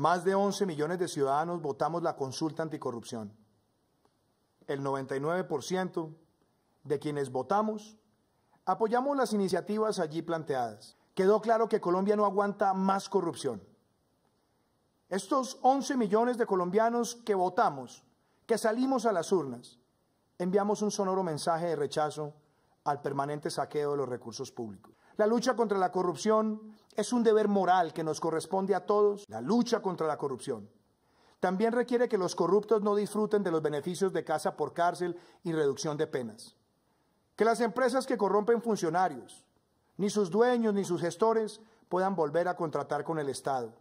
Más de 11 millones de ciudadanos votamos la consulta anticorrupción. El 99% de quienes votamos apoyamos las iniciativas allí planteadas. Quedó claro que Colombia no aguanta más corrupción. Estos 11 millones de colombianos que votamos, que salimos a las urnas, enviamos un sonoro mensaje de rechazo al permanente saqueo de los recursos públicos. La lucha contra la corrupción es un deber moral que nos corresponde a todos, la lucha contra la corrupción. También requiere que los corruptos no disfruten de los beneficios de casa por cárcel y reducción de penas. Que las empresas que corrompen funcionarios, ni sus dueños ni sus gestores, puedan volver a contratar con el Estado.